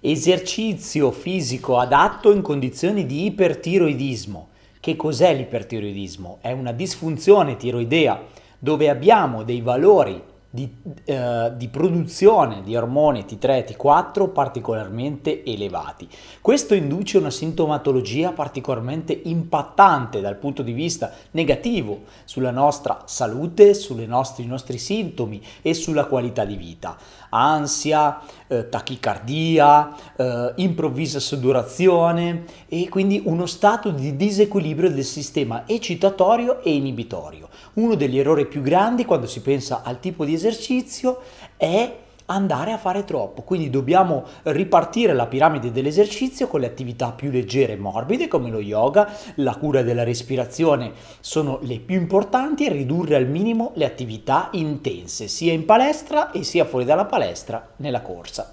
Esercizio fisico adatto in condizioni di ipertiroidismo. Che cos'è l'ipertiroidismo? È una disfunzione tiroidea dove abbiamo dei valori di, eh, di, produzione di ormoni T3 e T4 particolarmente elevati. Questo induce una sintomatologia particolarmente impattante dal punto di vista negativo sulla nostra salute, sui nostri, nostri sintomi e sulla qualità di vita. Ansia, eh, tachicardia, eh, improvvisa sudorazione e quindi uno stato di disequilibrio del sistema eccitatorio e inibitorio. Uno degli errori più grandi quando si pensa al tipo di esercizio dell'esercizio è andare a fare troppo. Quindi dobbiamo ripartire la piramide dell'esercizio con le attività più leggere e morbide come lo yoga, la cura della respirazione sono le più importanti e ridurre al minimo le attività intense sia in palestra e sia fuori dalla palestra nella corsa.